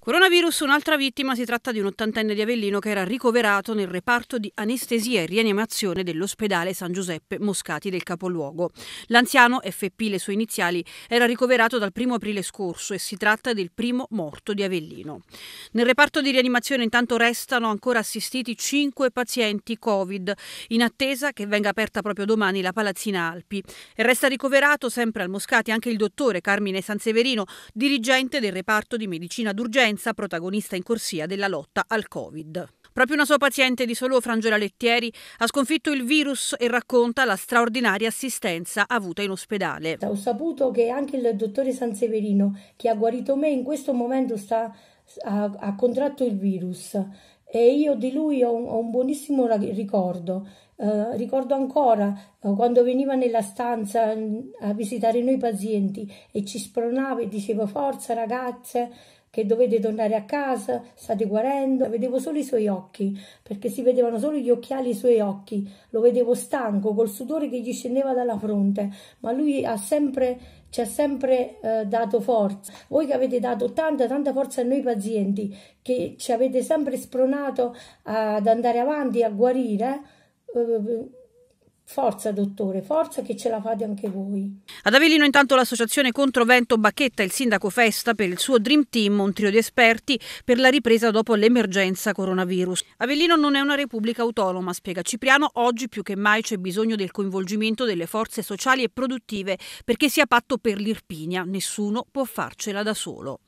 Coronavirus, un'altra vittima, si tratta di un ottantenne di Avellino che era ricoverato nel reparto di anestesia e rianimazione dell'ospedale San Giuseppe Moscati del capoluogo. L'anziano, FP le sue iniziali, era ricoverato dal primo aprile scorso e si tratta del primo morto di Avellino. Nel reparto di rianimazione intanto restano ancora assistiti cinque pazienti Covid in attesa che venga aperta proprio domani la Palazzina Alpi e resta ricoverato sempre al Moscati anche il dottore Carmine Sanseverino, dirigente del reparto di medicina d'urgenza Vicenza, protagonista in corsia della lotta al Covid. Proprio una sua paziente di solo Frangela Lettieri ha sconfitto il virus e racconta la straordinaria assistenza avuta in ospedale. Ho saputo che anche il dottore Sanseverino, che ha guarito me, in questo momento sta, ha, ha, contratto il virus e io di lui ho un, ho un buonissimo ricordo. Eh, ricordo ancora eh, quando veniva nella stanza mm, a visitare noi pazienti e ci spronava e diceva forza ragazze che dovete tornare a casa, state guarendo, vedevo solo i suoi occhi, perché si vedevano solo gli occhiali i suoi occhi, lo vedevo stanco, col sudore che gli scendeva dalla fronte, ma lui ha sempre ci ha sempre eh, dato forza. Voi che avete dato tanta, tanta forza a noi pazienti, che ci avete sempre spronato ad andare avanti, a guarire, eh, Forza dottore, forza che ce la fate anche voi. Ad Avellino intanto l'associazione Controvento Bacchetta e il sindaco Festa per il suo Dream Team, un trio di esperti per la ripresa dopo l'emergenza coronavirus. Avellino non è una repubblica autonoma, spiega Cipriano, oggi più che mai c'è bisogno del coinvolgimento delle forze sociali e produttive perché sia patto per l'Irpinia, nessuno può farcela da solo.